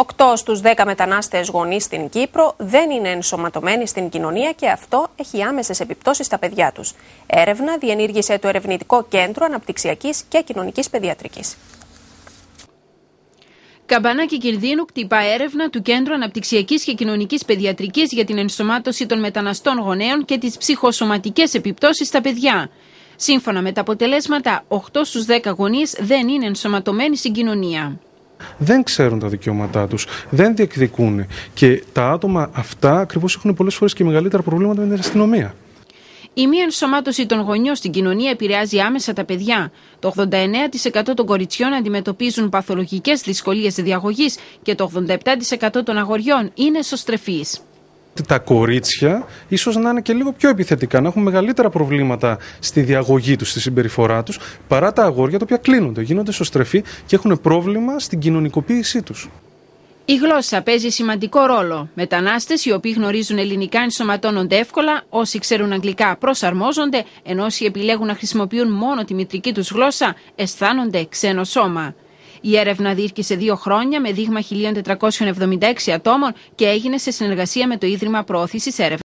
Οκτώς στους δέκα μετανάστες γονείς στην Κύπρο δεν είναι ενσωματωμένοι στην κοινωνία και αυτό έχει άμεσες επιπτώσεις στα παιδιά τους. Έρευνα διενήργησε το Ερευνητικό Κέντρο Αναπτυξιακής και Κοινωνικής Παιδιατρικής. Καμπανάκι κινδύνου κτυπά έρευνα του Κέντρου Αναπτυξιακής και Κοινωνικής Παιδιατρικής για την ενσωμάτωση των μεταναστών γονέων και τις ψυχοσωματικές επιπτώσεις στα παιδιά. Σύμφωνα με τα αποτελέσματα, 8 στου 10 γονείς δεν είναι ενσωματωμένοι στην κοινωνία δεν ξέρουν τα δικαιώματά τους, δεν διεκδικούν. Και τα άτομα αυτά ακριβώς έχουν πολλές φορές και μεγαλύτερα προβλήματα με την αστυνομία. Η μία ενσωμάτωση των γονιών στην κοινωνία επηρεάζει άμεσα τα παιδιά. Το 89% των κοριτσιών αντιμετωπίζουν παθολογικές δυσκολίες διαγωγής και το 87% των αγοριών είναι εσωστρεφεί τα κορίτσια ίσως να είναι και λίγο πιο επιθετικά, να έχουν μεγαλύτερα προβλήματα στη διαγωγή τους, στη συμπεριφορά τους, παρά τα αγόρια τα οποία κλείνονται, γίνονται σωστρεφοί και έχουν πρόβλημα στην κοινωνικοποίησή τους. Η γλώσσα παίζει σημαντικό ρόλο. Μετανάστες οι οποίοι γνωρίζουν ελληνικά ενσωματώνονται εύκολα, όσοι ξέρουν αγγλικά προσαρμόζονται, ενώ όσοι επιλέγουν να χρησιμοποιούν μόνο τη μητρική τους γλώσσα αισθάνονται ξένο σώμα. Η έρευνα διήρκησε δύο χρόνια με δείγμα 1.476 ατόμων και έγινε σε συνεργασία με το Ίδρυμα Προώθησης Έρευνας.